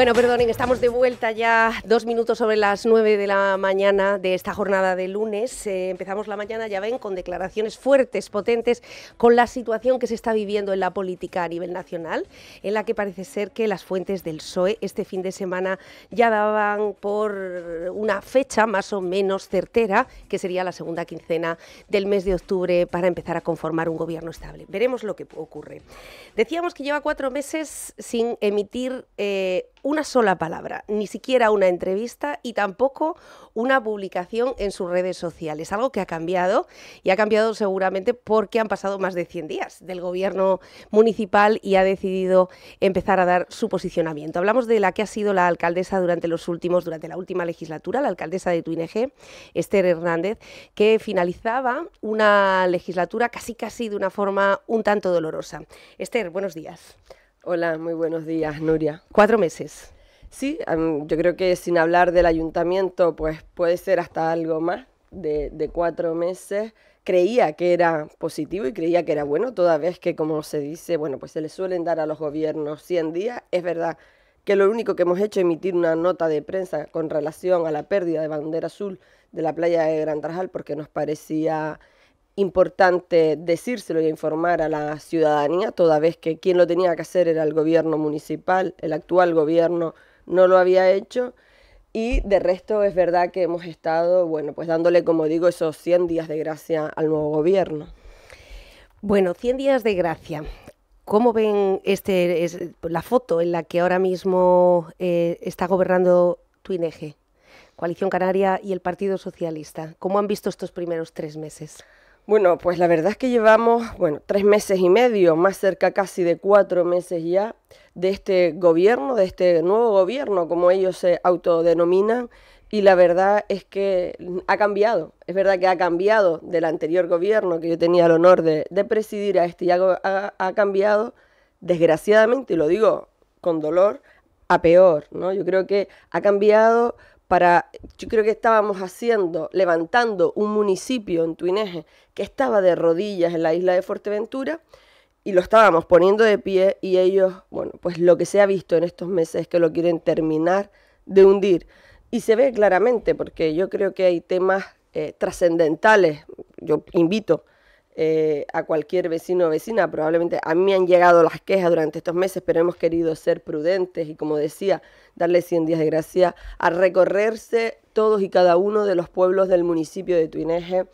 Bueno, perdonen, estamos de vuelta ya dos minutos sobre las nueve de la mañana de esta jornada de lunes. Eh, empezamos la mañana, ya ven, con declaraciones fuertes, potentes, con la situación que se está viviendo en la política a nivel nacional, en la que parece ser que las fuentes del PSOE este fin de semana ya daban por una fecha más o menos certera, que sería la segunda quincena del mes de octubre, para empezar a conformar un gobierno estable. Veremos lo que ocurre. Decíamos que lleva cuatro meses sin emitir... Eh, una sola palabra, ni siquiera una entrevista y tampoco una publicación en sus redes sociales. Algo que ha cambiado y ha cambiado seguramente porque han pasado más de 100 días del gobierno municipal y ha decidido empezar a dar su posicionamiento. Hablamos de la que ha sido la alcaldesa durante los últimos, durante la última legislatura, la alcaldesa de Tuineje, Esther Hernández, que finalizaba una legislatura casi casi de una forma un tanto dolorosa. Esther, buenos días. Hola, muy buenos días, Nuria. Cuatro meses. Sí, yo creo que sin hablar del ayuntamiento, pues puede ser hasta algo más de, cuatro meses. Creía que era positivo y creía que era bueno, toda vez que, como se dice, bueno, pues se le suelen dar a los gobiernos 100 días. Es verdad que lo único que hemos hecho es emitir una nota de prensa con relación a la pérdida de bandera azul de la playa de Gran Trajal, porque nos parecía importante decírselo y informar a la ciudadanía, toda vez que quien lo tenía que hacer era el gobierno municipal, el actual gobierno no lo había hecho. Y de resto es verdad que hemos estado, bueno, pues dándole, como digo, esos 100 días de gracia al nuevo gobierno. Bueno, 100 días de gracia. ¿Cómo ven este, la foto en la que ahora mismo eh, está gobernando Tuineje, Coalición Canaria y el Partido Socialista? ¿Cómo han visto estos primeros tres meses? Bueno, pues la verdad es que llevamos, bueno, tres meses y medio, más cerca casi de cuatro meses ya, de este gobierno, de este nuevo gobierno, como ellos se autodenominan, y la verdad es que ha cambiado, es verdad que ha cambiado del anterior gobierno que yo tenía el honor de, presidir a este, y ha, ha cambiado, desgraciadamente, y lo digo con dolor, a peor, ¿no? Yo creo que ha cambiado para, yo creo que estábamos haciendo, levantando un municipio en Tuineje que estaba de rodillas en la isla de Fuerteventura y lo estábamos poniendo de pie y ellos, bueno, pues lo que se ha visto en estos meses es que lo quieren terminar de hundir. Y se ve claramente porque yo creo que hay temas eh, trascendentales. Yo invito eh, a cualquier vecino o vecina. Probablemente a mí han llegado las quejas durante estos meses, pero hemos querido ser prudentes y, como decía, darle 100 días de gracia a recorrerse todos y cada uno de los pueblos del municipio de Tuineje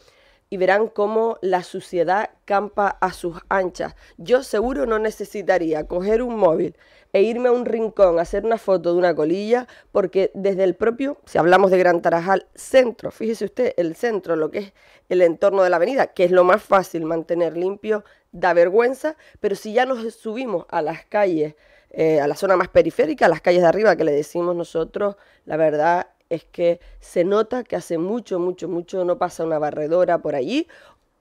y verán cómo la suciedad campa a sus anchas. Yo seguro no necesitaría coger un móvil e irme a un rincón a hacer una foto de una colilla, porque desde el propio, si hablamos de Gran Tarajal, centro, fíjese usted, el centro, lo que es el entorno de la avenida, que es lo más fácil mantener limpio, da vergüenza, pero si ya nos subimos a las calles, eh, a la zona más periférica, a las calles de arriba que le decimos nosotros, la verdad es que se nota que hace mucho, mucho, mucho no pasa una barredora por allí.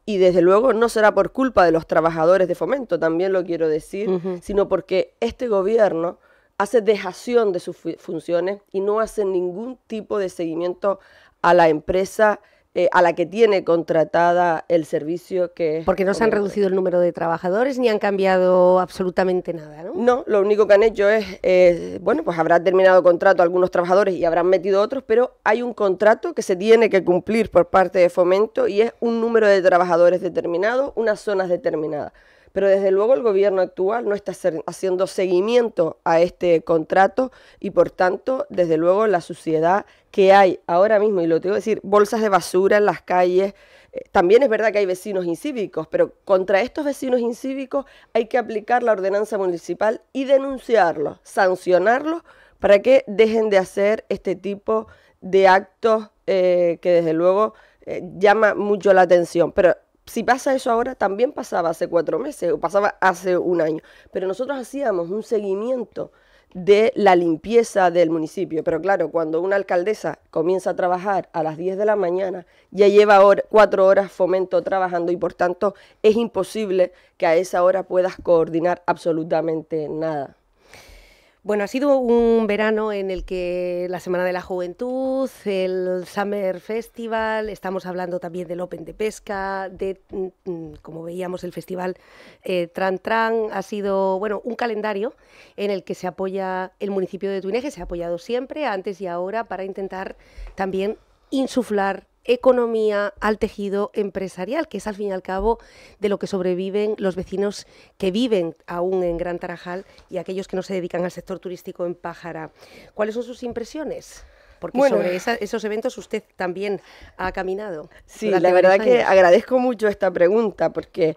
Y desde luego no será por culpa de los trabajadores de fomento, también lo quiero decir, sino porque este gobierno hace dejación de sus funciones y no hace ningún tipo de seguimiento a la empresa eh, a la que tiene contratada el servicio que Porque no se han reducido el número de trabajadores ni han cambiado absolutamente nada, ¿no? No, lo único que han hecho es, eh, bueno, pues habrá terminado contrato algunos trabajadores y habrán metido otros, pero hay un contrato que se tiene que cumplir por parte de Fomento y es un número de trabajadores determinado, unas zonas determinadas pero desde luego el gobierno actual no está haciendo seguimiento a este contrato y por tanto, desde luego la suciedad que hay ahora mismo, y lo tengo que decir, bolsas de basura en las calles, eh, también es verdad que hay vecinos incívicos, pero contra estos vecinos incívicos hay que aplicar la ordenanza municipal y denunciarlos, sancionarlos para que dejen de hacer este tipo de actos eh, que desde luego eh, llama mucho la atención. Pero si pasa eso ahora, también pasaba hace cuatro meses o pasaba hace un año. Pero nosotros hacíamos un seguimiento de la limpieza del municipio. Pero claro, cuando una alcaldesa comienza a trabajar a las 10 de la mañana, ya lleva cuatro horas fomento trabajando y por tanto es imposible que a esa hora puedas coordinar absolutamente nada. Bueno, ha sido un verano en el que la Semana de la Juventud, el Summer Festival, estamos hablando también del Open de Pesca, de, mm, mm, como veíamos, el Festival eh, Tran Tran. Ha sido, bueno, un calendario en el que se apoya el municipio de Tuineje, se ha apoyado siempre, antes y ahora, para intentar también insuflar economía al tejido empresarial, que es al fin y al cabo de lo que sobreviven los vecinos que viven aún en Gran Tarajal y aquellos que no se dedican al sector turístico en Pájara. ¿Cuáles son sus impresiones? Porque sobre esos eventos usted también ha caminado. Sí, la verdad que agradezco mucho esta pregunta porque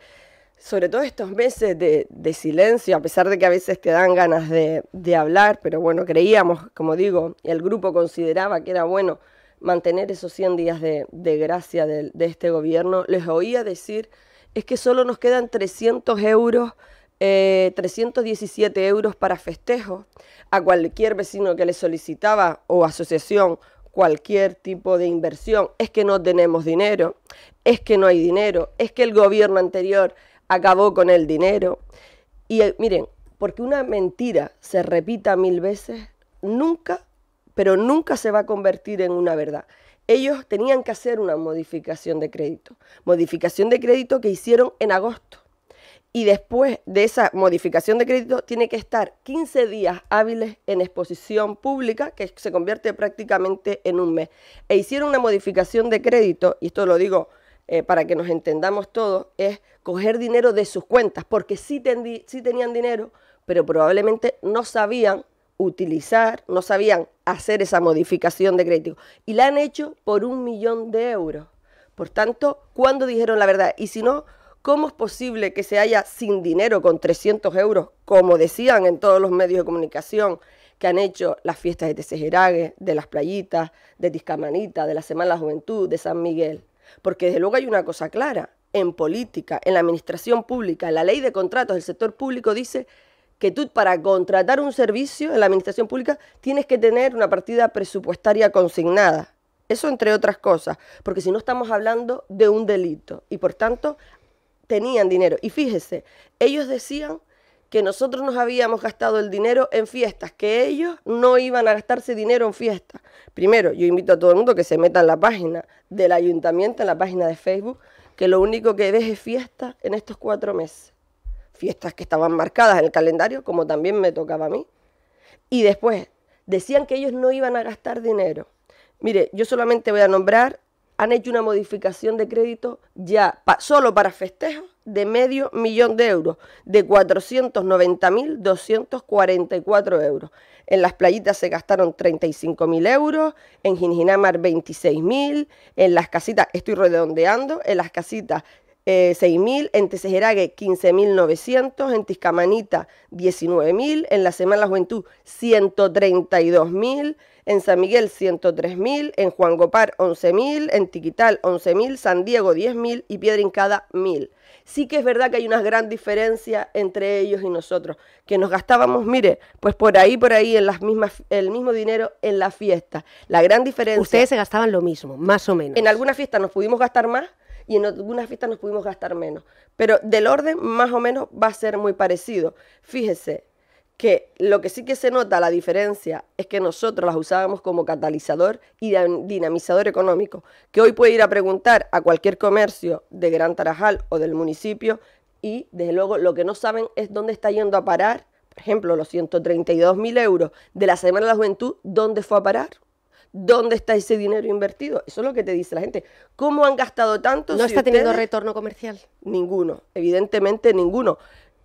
sobre todo estos meses de, silencio, a pesar de que a veces te dan ganas de hablar, pero bueno, creíamos, como digo, el grupo consideraba que era bueno mantener esos 100 días de, gracia de, este gobierno, les oía decir, es que solo nos quedan 300 euros, 317 eh, euros para festejo A cualquier vecino que le solicitaba o asociación cualquier tipo de inversión, es que no tenemos dinero, es que no hay dinero, es que el gobierno anterior acabó con el dinero. Y eh, miren, porque una mentira se repita mil veces, nunca pero nunca se va a convertir en una verdad. Ellos tenían que hacer una modificación de crédito, modificación de crédito que hicieron en agosto. Y después de esa modificación de crédito tiene que estar 15 días hábiles en exposición pública, que se convierte prácticamente en un mes. E hicieron una modificación de crédito, y esto lo digo eh, para que nos entendamos todos, es coger dinero de sus cuentas, porque sí tenían dinero, pero probablemente no sabían utilizar, no sabían hacer esa modificación de crédito. Y la han hecho por un millón de euros. Por tanto, ¿cuándo dijeron la verdad? Y si no, ¿cómo es posible que se haya sin dinero con 300 euros, como decían en todos los medios de comunicación, que han hecho las fiestas de Tesejerague, de las playitas, de Tiscamanita, de la Semana de la Juventud, de San Miguel? Porque desde luego hay una cosa clara, en política, en la administración pública, en la ley de contratos del sector público dice que tú para contratar un servicio en la administración pública tienes que tener una partida presupuestaria consignada. Eso entre otras cosas, porque si no estamos hablando de un delito y por tanto tenían dinero. Y fíjese, ellos decían que nosotros nos habíamos gastado el dinero en fiestas, que ellos no iban a gastarse dinero en fiestas. Primero, yo invito a todo el mundo que se meta en la página del ayuntamiento, en la página de Facebook, que lo único que ves es fiesta en estos cuatro meses fiestas que estaban marcadas en el calendario, como también me tocaba a mí. Y después decían que ellos no iban a gastar dinero. Mire, yo solamente voy a nombrar, han hecho una modificación de crédito ya solo para festejos de medio millón de euros, de 490.244 euros. En las playitas se gastaron 35.000 euros, en veintiséis 26.000, en las casitas, estoy redondeando, en las casitas eh, 6.000, en mil 15.900, en Tiscamanita 19.000, en la Semana de la Juventud 132.000, en San Miguel 103.000, en Juan Gopar 11.000, en Tiquital 11.000, San Diego 10.000 y Piedra Incada 1.000. Sí que es verdad que hay una gran diferencia entre ellos y nosotros, que nos gastábamos, mire, pues por ahí, por ahí, en las mismas, el mismo dinero en la fiesta. La gran diferencia... Ustedes se gastaban lo mismo, más o menos. En alguna fiesta nos pudimos gastar más, y en algunas fiestas nos pudimos gastar menos. Pero del orden más o menos va a ser muy parecido. Fíjese que lo que sí que se nota la diferencia es que nosotros las usábamos como catalizador y dinamizador económico, que hoy puede ir a preguntar a cualquier comercio de Gran Tarajal o del municipio y desde luego lo que no saben es dónde está yendo a parar, por ejemplo, los 132.000 euros de la Semana de la Juventud, dónde fue a parar. ¿Dónde está ese dinero invertido? Eso es lo que te dice la gente. ¿Cómo han gastado tanto? No está teniendo retorno comercial. Ninguno, evidentemente ninguno.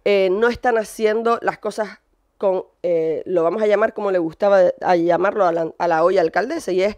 Eh, no están haciendo las cosas con, eh, lo vamos a llamar como le gustaba a llamarlo a la, a alcaldesa, y es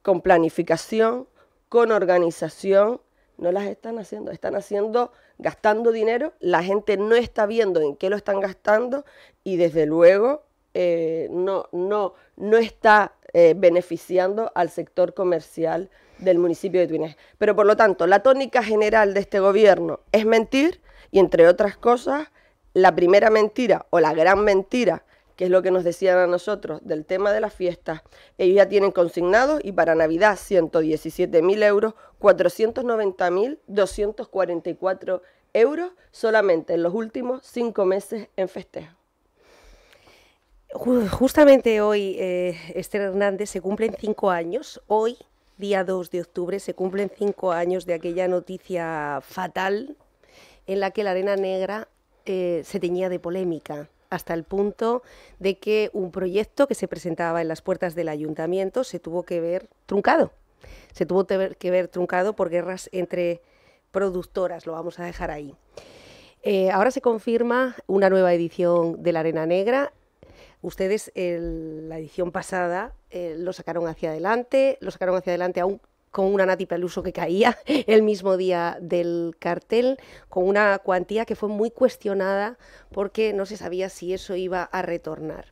con planificación, con organización, no las están haciendo, están haciendo, gastando dinero, la gente no está viendo en qué lo están gastando y desde luego eh, no, no, no está eh, beneficiando al sector comercial del municipio de Tuinés. Pero por lo tanto, la tónica general de este gobierno es mentir y entre otras cosas, la primera mentira o la gran mentira que es lo que nos decían a nosotros del tema de las fiestas, ellos ya tienen consignados y para Navidad 117.000 euros, 490.244 euros solamente en los últimos cinco meses en festejo. Justamente hoy, eh, Esther Hernández, se cumplen cinco años. Hoy, día 2 de octubre, se cumplen cinco años de aquella noticia fatal en la que la arena negra eh, se teñía de polémica hasta el punto de que un proyecto que se presentaba en las puertas del ayuntamiento se tuvo que ver truncado. Se tuvo que ver truncado por guerras entre productoras, lo vamos a dejar ahí. Eh, ahora se confirma una nueva edición de La Arena Negra Ustedes en la edición pasada eh, lo sacaron hacia adelante, lo sacaron hacia adelante aún con una Nati uso que caía el mismo día del cartel, con una cuantía que fue muy cuestionada porque no se sabía si eso iba a retornar.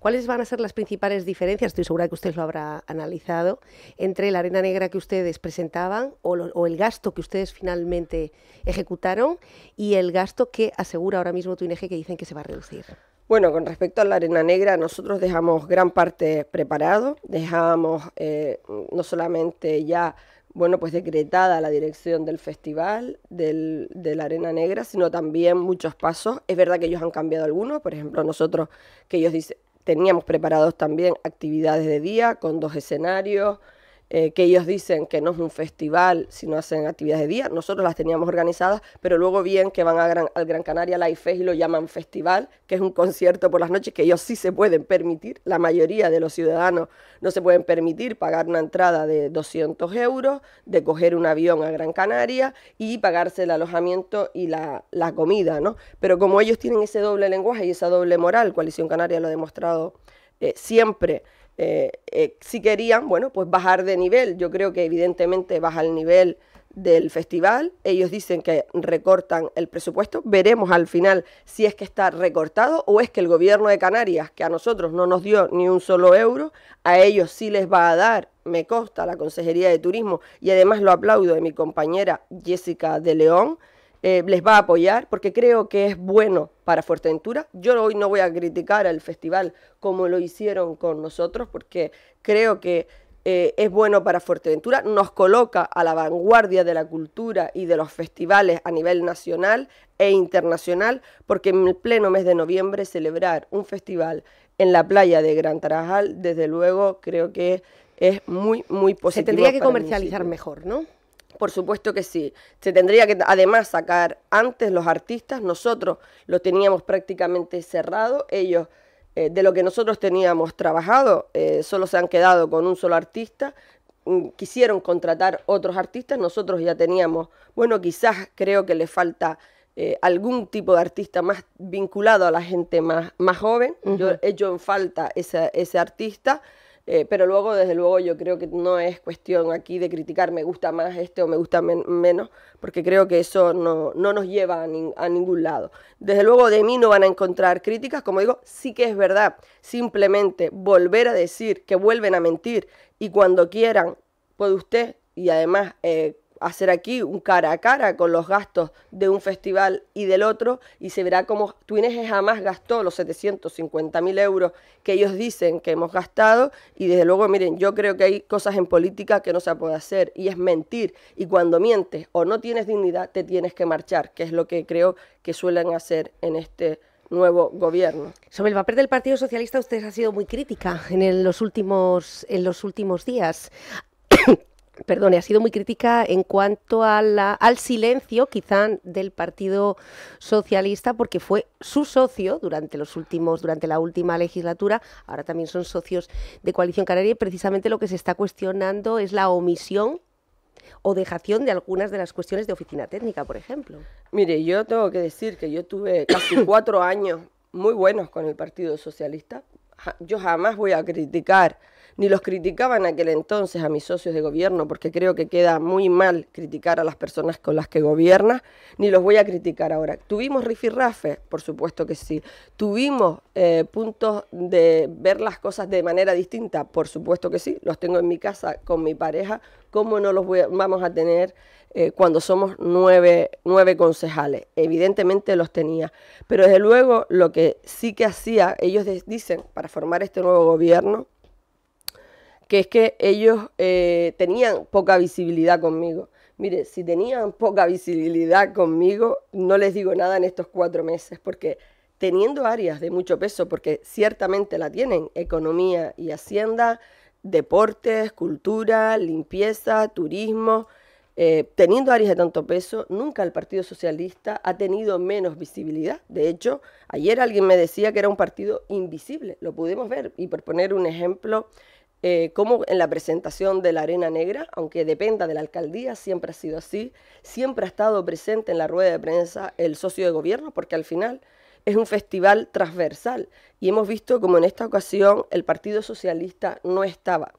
¿Cuáles van a ser las principales diferencias? Estoy segura que ustedes lo habrá analizado entre la arena negra que ustedes presentaban o, el gasto que ustedes finalmente ejecutaron y el gasto que asegura ahora mismo tu que dicen que se va a reducir. Bueno, con respecto a la arena negra, nosotros dejamos gran parte preparado, dejamos eh, no solamente ya bueno, pues decretada la dirección del festival del, de la Arena Negra, sino también muchos pasos. Es verdad que ellos han cambiado algunos, por ejemplo, nosotros que ellos dicen, teníamos preparados también actividades de día con dos escenarios, eh, que ellos dicen que no es un festival, si no hacen actividades de día. Nosotros las teníamos organizadas, pero luego bien que van al Gran Canaria al Fest y lo llaman festival, que es un concierto por las noches que ellos sí se pueden permitir. La mayoría de los ciudadanos no se pueden permitir pagar una entrada de 200 euros, de coger un avión a Gran Canaria y pagarse el alojamiento y la, comida, ¿no? Pero como ellos tienen ese doble lenguaje y esa doble moral, Coalición Canaria lo ha demostrado eh, siempre, eh, eh, si querían, bueno, pues bajar de nivel. Yo creo que evidentemente baja el nivel del festival. Ellos dicen que recortan el presupuesto. Veremos al final si es que está recortado o es que el gobierno de Canarias, que a nosotros no nos dio ni un solo euro, a ellos sí les va a dar, me consta, la Consejería de Turismo y además lo aplaudo de mi compañera Jessica de León. Eh, les va a apoyar porque creo que es bueno para Fuerteventura. Yo hoy no voy a criticar al festival como lo hicieron con nosotros porque creo que eh, es bueno para Fuerteventura, nos coloca a la vanguardia de la cultura y de los festivales a nivel nacional e internacional, porque en el pleno mes de noviembre celebrar un festival en la playa de Gran Tarajal, desde luego creo que es muy, muy positivo. Se tendría que comercializar mejor, ¿no? Por supuesto que sí. Se tendría que además sacar antes los artistas. Nosotros lo teníamos prácticamente cerrado. Ellos, eh, de lo que nosotros teníamos trabajado, eh, solo se han quedado con un solo artista. Mm, quisieron contratar otros artistas. Nosotros ya teníamos, bueno, quizás creo que le falta eh, algún tipo de artista más vinculado a la gente más, más joven. Yo he hecho en falta ese artista. Eh, pero luego, desde luego, yo creo que no es cuestión aquí de criticar me gusta más este o me gusta menos, porque creo que eso no, nos lleva a, ningún lado. Desde luego, de mí no van a encontrar críticas, como digo, sí que es verdad. Simplemente volver a decir que vuelven a mentir y cuando quieran puede usted y además eh, hacer aquí un cara a cara con los gastos de un festival y del otro y se verá cómo Twines jamás gastó los 750.000 euros que ellos dicen que hemos gastado y desde luego, miren, yo creo que hay cosas en política que no se puede hacer y es mentir y cuando mientes o no tienes dignidad te tienes que marchar, que es lo que creo que suelen hacer en este nuevo gobierno. Sobre el papel del Partido Socialista usted ha sido muy crítica en, los, últimos, en los últimos días perdón, ha sido muy crítica en cuanto al silencio quizá del Partido Socialista porque fue su socio durante los últimos durante la última legislatura, ahora también son socios de Coalición Canaria y precisamente lo que se está cuestionando es la omisión o dejación de algunas de las cuestiones de oficina técnica, por ejemplo. Mire, yo tengo que decir que yo tuve casi cuatro años muy buenos con el Partido Socialista. Yo jamás voy a criticar ni los criticaban en aquel entonces a mis socios de gobierno, porque creo que queda muy mal criticar a las personas con las que gobierna, ni los voy a criticar ahora. ¿Tuvimos rifirrafe? Por supuesto que sí. ¿Tuvimos eh, puntos de ver las cosas de manera distinta? Por supuesto que sí. Los tengo en mi casa con mi pareja. ¿Cómo no los vamos a tener eh, cuando somos nueve concejales? Evidentemente los tenía. Pero desde luego lo que sí que hacía, ellos dicen, para formar este nuevo gobierno, que es que ellos eh, tenían poca visibilidad conmigo. Mire, si tenían poca visibilidad conmigo, no les digo nada en estos cuatro meses, porque teniendo áreas de mucho peso, porque ciertamente la tienen, economía y hacienda, deportes, cultura, limpieza, turismo, eh, teniendo áreas de tanto peso, nunca el Partido Socialista ha tenido menos visibilidad. De hecho, ayer alguien me decía que era un partido invisible, lo pudimos ver. Y por poner un ejemplo, eh, como en la presentación de la Arena Negra, aunque dependa de la alcaldía, siempre ha sido así, siempre ha estado presente en la rueda de prensa el socio de gobierno, porque al final es un festival transversal y hemos visto como en esta ocasión el Partido Socialista no estaba.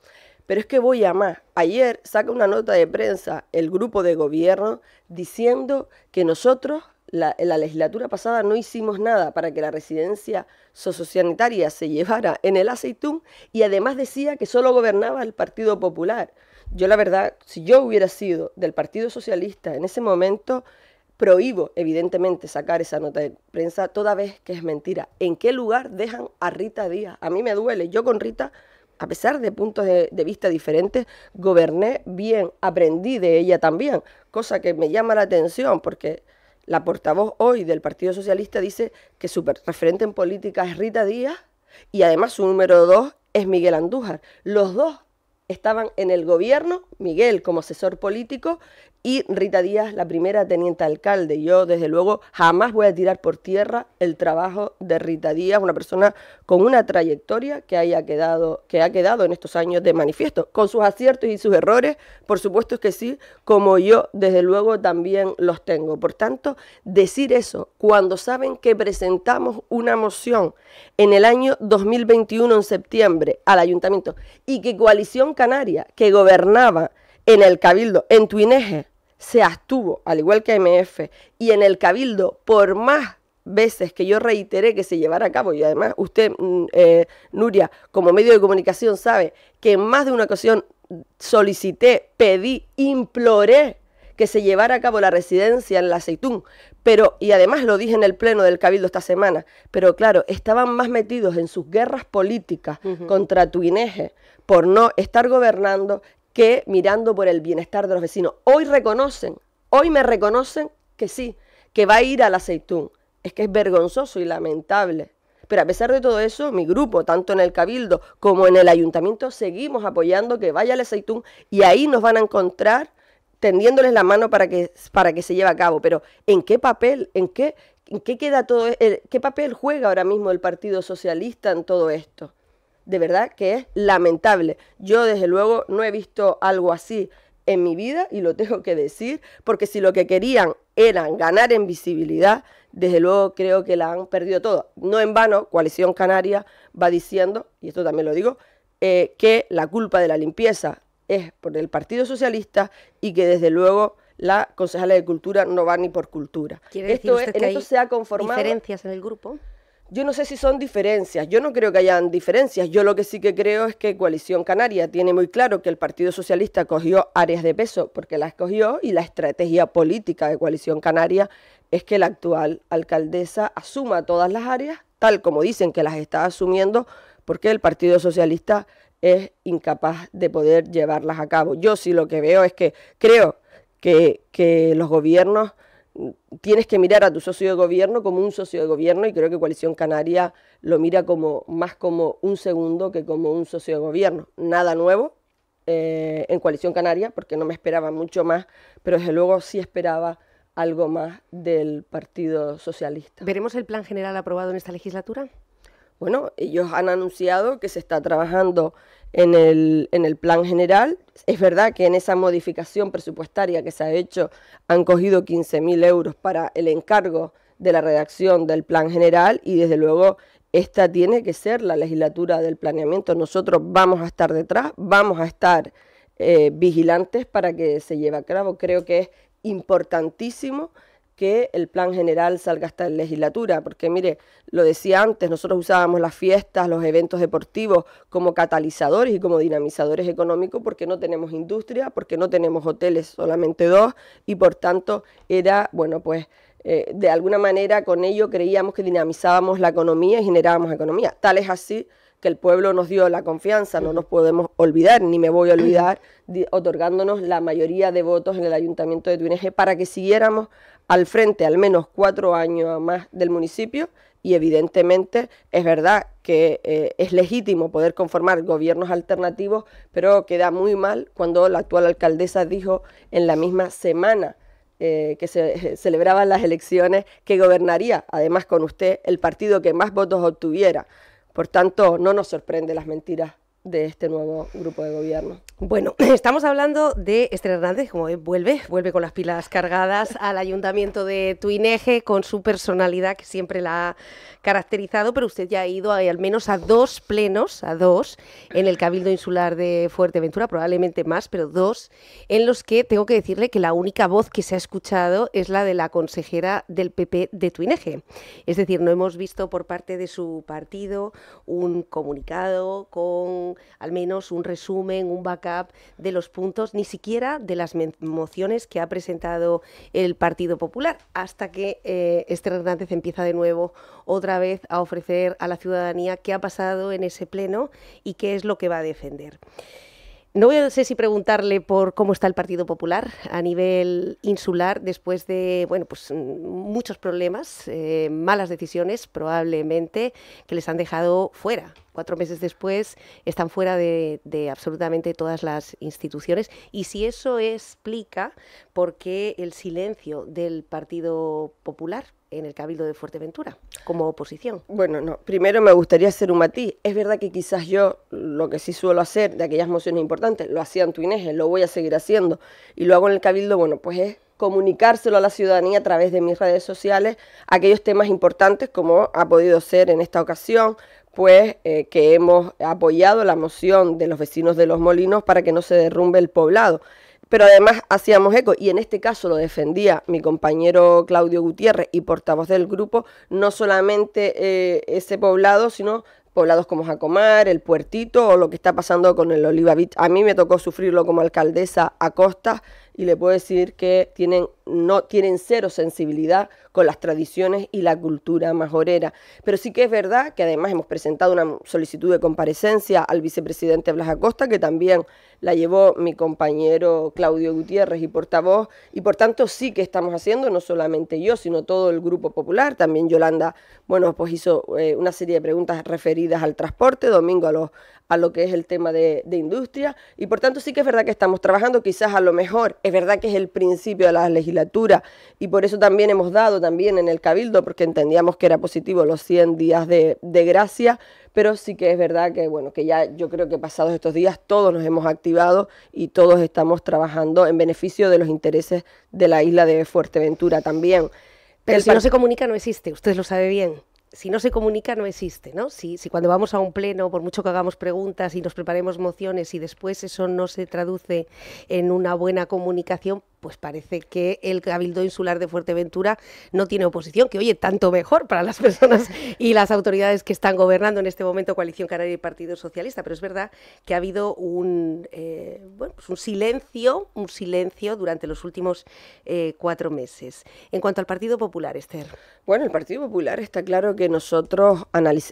Pero es que voy a más. Ayer saca una nota de prensa el grupo de gobierno diciendo que nosotros la, en la legislatura pasada no hicimos nada para que la residencia sociosanitaria se llevara en el aceitún y además decía que solo gobernaba el Partido Popular. Yo la verdad, si yo hubiera sido del Partido Socialista en ese momento, prohíbo evidentemente sacar esa nota de prensa toda vez que es mentira. ¿En qué lugar dejan a Rita Díaz? A mí me duele, yo con Rita a pesar de puntos de, de, vista diferentes, goberné bien, aprendí de ella también, cosa que me llama la atención porque la portavoz hoy del Partido Socialista dice que su referente en política es Rita Díaz y además su número dos es Miguel Andújar. Los dos estaban en el gobierno, Miguel como asesor político y Rita Díaz, la primera teniente alcalde. Yo, desde luego, jamás voy a tirar por tierra el trabajo de Rita Díaz, una persona con una trayectoria que, haya quedado, que ha quedado en estos años de manifiesto, con sus aciertos y sus errores, por supuesto que sí, como yo, desde luego, también los tengo. Por tanto, decir eso, cuando saben que presentamos una moción en el año 2021, en septiembre, al ayuntamiento, y que Coalición Canaria, que gobernaba en el Cabildo, en Tuineje, se abstuvo, al igual que MF, y en el Cabildo, por más veces que yo reiteré que se llevara a cabo, y además usted, mm, eh, Nuria, como medio de comunicación, sabe que en más de una ocasión solicité, pedí, imploré que se llevara a cabo la residencia en la Aceitún, pero, y además lo dije en el pleno del Cabildo esta semana, pero claro, estaban más metidos en sus guerras políticas contra Tuineje por no estar gobernando que mirando por el bienestar de los vecinos. Hoy reconocen, hoy me reconocen que sí, que va a ir al aceitún. Es que es vergonzoso y lamentable. Pero a pesar de todo eso, mi grupo, tanto en el Cabildo como en el Ayuntamiento, seguimos apoyando que vaya al aceitún y ahí nos van a encontrar tendiéndoles la mano para que, para que se lleve a cabo. Pero ¿en qué papel, en qué, qué queda todo, eh, qué papel juega ahora mismo el Partido Socialista en todo esto? de verdad que es lamentable. Yo desde luego no he visto algo así en mi vida y lo tengo que decir, porque si lo que querían era ganar en visibilidad, desde luego creo que la han perdido toda. No en vano, Coalición Canaria va diciendo, y esto también lo digo, eh, que la culpa de la limpieza es por el Partido Socialista y que desde luego la concejala de Cultura no va ni por cultura. Esto es, esto ¿Diferencias en el grupo? Yo no sé si son diferencias, yo no creo que hayan diferencias. Yo lo que sí que creo es que Coalición Canaria tiene muy claro que el Partido Socialista cogió áreas de peso porque las cogió y la estrategia política de Coalición Canaria es que la actual alcaldesa asuma todas las áreas, tal como dicen que las está asumiendo, porque el Partido Socialista es incapaz de poder llevarlas a cabo. Yo sí lo que veo es que creo que, los gobiernos tienes que mirar a tu socio de gobierno como un socio de gobierno y creo que Coalición Canaria lo mira como más como un segundo que como un socio de gobierno. Nada nuevo eh, en Coalición Canaria porque no me esperaba mucho más, pero desde luego sí esperaba algo más del Partido Socialista. ¿Veremos el plan general aprobado en esta legislatura? Bueno, ellos han anunciado que se está trabajando en el, en el plan general. Es verdad que en esa modificación presupuestaria que se ha hecho han cogido 15.000 euros para el encargo de la redacción del plan general y desde luego esta tiene que ser la legislatura del planeamiento. Nosotros vamos a estar detrás, vamos a estar eh, vigilantes para que se lleve a cabo. Creo que es importantísimo que el plan general salga hasta la legislatura, porque mire, lo decía antes, nosotros usábamos las fiestas, los eventos deportivos como catalizadores y como dinamizadores económicos porque no tenemos industria, porque no tenemos hoteles, solamente dos, y por tanto era, bueno, pues eh, de alguna manera con ello creíamos que dinamizábamos la economía y generábamos economía. Tal es así que el pueblo nos dio la confianza, no nos podemos olvidar, ni me voy a olvidar, otorgándonos la mayoría de votos en el Ayuntamiento de Tuineje para que siguiéramos al frente al menos cuatro años más del municipio y evidentemente es verdad que eh, es legítimo poder conformar gobiernos alternativos, pero queda muy mal cuando la actual alcaldesa dijo en la misma semana eh, que se eh, celebraban las elecciones que gobernaría, además con usted, el partido que más votos obtuviera. Por tanto, no nos sorprende las mentiras de este nuevo grupo de gobierno. Bueno, estamos hablando de Esther Hernández, como vuelve, vuelve con las pilas cargadas al ayuntamiento de Tuineje, con su personalidad que siempre la ha caracterizado, pero usted ya ha ido al menos a dos plenos, a dos, en el Cabildo Insular de Fuerteventura, probablemente más, pero dos, en los que tengo que decirle que la única voz que se ha escuchado es la de la consejera del PP de Tuineje. Es decir, no hemos visto por parte de su partido un comunicado con al menos un resumen, un backup de los puntos, ni siquiera de las mociones que ha presentado el Partido Popular, hasta que este Esther Hernández empieza de nuevo otra vez a ofrecer a la ciudadanía qué ha pasado en ese pleno y qué es lo que va a defender. No voy a sé si preguntarle por cómo está el Partido Popular a nivel insular después de bueno, pues, mm, muchos problemas, eh, malas decisiones probablemente que les han dejado fuera cuatro meses después están fuera de, absolutamente todas las instituciones. Y si eso explica por qué el silencio del Partido Popular en el Cabildo de Fuerteventura como oposición. Bueno, no. Primero me gustaría hacer un matiz. Es verdad que quizás yo lo que sí suelo hacer de aquellas mociones importantes, lo hacía en Tuineje, lo voy a seguir haciendo y lo hago en el Cabildo, bueno, pues es comunicárselo a la ciudadanía a través de mis redes sociales aquellos temas importantes como ha podido ser en esta ocasión pues eh, que hemos apoyado la moción de los vecinos de los molinos para que no se derrumbe el poblado. Pero además hacíamos eco, y en este caso lo defendía mi compañero Claudio Gutiérrez y portavoz del grupo, no solamente eh, ese poblado, sino poblados como Jacomar, el Puertito o lo que está pasando con el Oliva A mí me tocó sufrirlo como alcaldesa a costa y le puedo decir que tienen, no, tienen cero sensibilidad con las tradiciones y la cultura majorera. Pero sí que es verdad que además hemos presentado una solicitud de comparecencia al vicepresidente Blas Acosta, que también la llevó mi compañero Claudio Gutiérrez y portavoz, y por tanto sí que estamos haciendo, no solamente yo, sino todo el Grupo Popular, también Yolanda, bueno, pues hizo eh, una serie de preguntas referidas al transporte, Domingo a los, a lo que es el tema de, industria. Y por tanto sí que es verdad que estamos trabajando, quizás a lo mejor es verdad que es el principio de la legislatura y por eso también hemos dado también en el Cabildo, porque entendíamos que era positivo los 100 días de, gracia, pero sí que es verdad que, bueno, que ya yo creo que pasados estos días todos nos hemos activado y todos estamos trabajando en beneficio de los intereses de la isla de Fuerteventura también. Pero si no se comunica no existe, usted lo sabe bien si no se comunica no existe, ¿no? Si, si, cuando vamos a un pleno, por mucho que hagamos preguntas y nos preparemos mociones y después eso no se traduce en una buena comunicación, pues parece que el Cabildo Insular de Fuerteventura no tiene oposición, que oye, tanto mejor para las personas y las autoridades que están gobernando en este momento Coalición Canaria y Partido Socialista, pero es verdad que ha habido un, eh, pues un silencio, un silencio durante los últimos eh, cuatro meses. En cuanto al Partido Popular, Esther. Bueno, el Partido Popular está claro que nosotros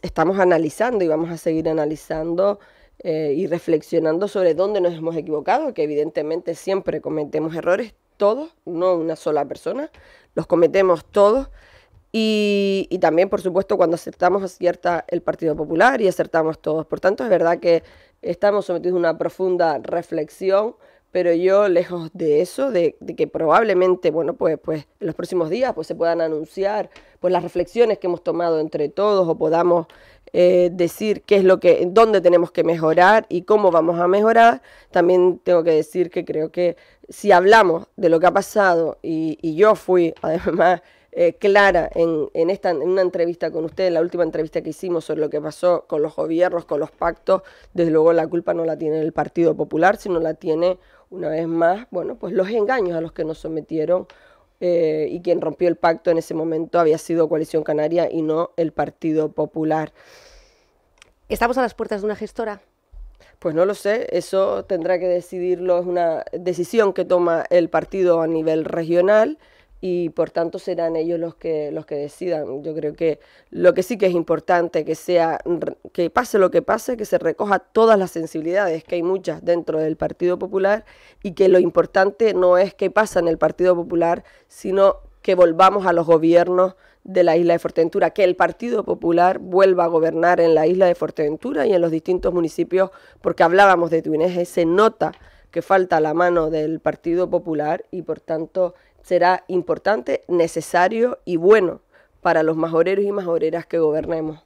estamos analizando y vamos a seguir analizando eh, y reflexionando sobre dónde nos hemos equivocado, que evidentemente siempre cometemos errores, todos, no una sola persona, los cometemos todos. Y, también, por supuesto, cuando acertamos acierta el Partido Popular y acertamos todos. Por tanto, es verdad que estamos sometidos a una profunda reflexión, pero yo, lejos de eso, de, que probablemente, bueno, pues, pues en los próximos días pues, se puedan anunciar pues, las reflexiones que hemos tomado entre todos o podamos eh, decir qué es lo que, dónde tenemos que mejorar y cómo vamos a mejorar. También tengo que decir que creo que si hablamos de lo que ha pasado y, yo fui además eh, clara en, esta, en una entrevista con usted, en la última entrevista que hicimos sobre lo que pasó con los gobiernos, con los pactos, desde luego la culpa no la tiene el Partido Popular, sino la tiene una vez más, bueno, pues los engaños a los que nos sometieron eh, y quien rompió el pacto en ese momento había sido Coalición Canaria y no el Partido Popular. ¿Estamos a las puertas de una gestora? Pues no lo sé, eso tendrá que decidirlo, es una decisión que toma el partido a nivel regional y por tanto serán ellos los que, los que decidan. Yo creo que lo que sí que es importante que sea, que pase lo que pase, que se recoja todas las sensibilidades, que hay muchas dentro del Partido Popular, y que lo importante no es qué pasa en el Partido Popular, sino que volvamos a los gobiernos de la isla de Fuerteventura, que el Partido Popular vuelva a gobernar en la isla de Fuerteventura y en los distintos municipios, porque hablábamos de Tuineje, eh, se nota que falta la mano del Partido Popular y por tanto será importante, necesario y bueno para los majoreros y majoreras que gobernemos.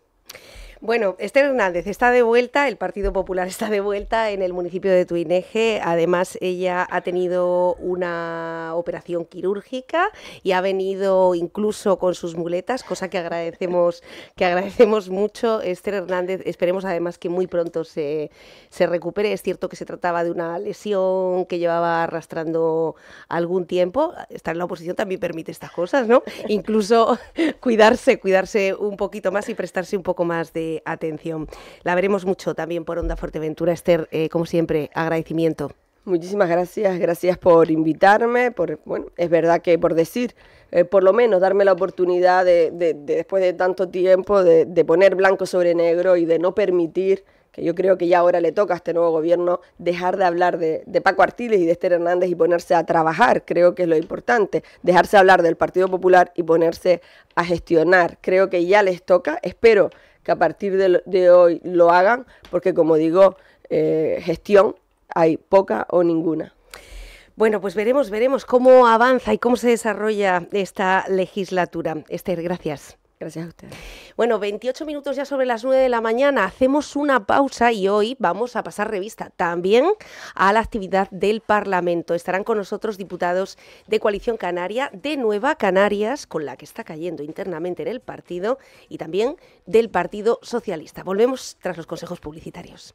Bueno, Esther Hernández está de vuelta, el Partido Popular está de vuelta en el municipio de Tuineje. Además, ella ha tenido una operación quirúrgica y ha venido incluso con sus muletas, cosa que agradecemos, que agradecemos mucho. Esther Hernández, esperemos además que muy pronto se, se recupere. Es cierto que se trataba de una lesión que llevaba arrastrando algún tiempo. Estar en la oposición también permite estas cosas, ¿no? Incluso cuidarse, cuidarse un poquito más y prestarse un poco más de atención. La veremos mucho también por Onda Fuerteventura. Esther, eh, como siempre, agradecimiento. Muchísimas gracias, gracias por invitarme, por, bueno, es verdad que por decir, eh, por lo menos darme la oportunidad de, después de tanto tiempo, de, poner blanco sobre negro y de no permitir que yo creo que ya ahora le toca a este nuevo gobierno dejar de hablar de, de, Paco Artiles y de Esther Hernández y ponerse a trabajar, creo que es lo importante, dejarse hablar del Partido Popular y ponerse a gestionar, creo que ya les toca, espero que a partir de, hoy lo hagan, porque como digo, eh, gestión hay poca o ninguna. Bueno, pues veremos, veremos cómo avanza y cómo se desarrolla esta legislatura. Esther, gracias. Bueno, 28 minutos ya sobre las 9 de la mañana. Hacemos una pausa y hoy vamos a pasar revista también a la actividad del Parlamento. Estarán con nosotros diputados de Coalición Canaria, de Nueva Canarias, con la que está cayendo internamente en el partido, y también del Partido Socialista. Volvemos tras los consejos publicitarios.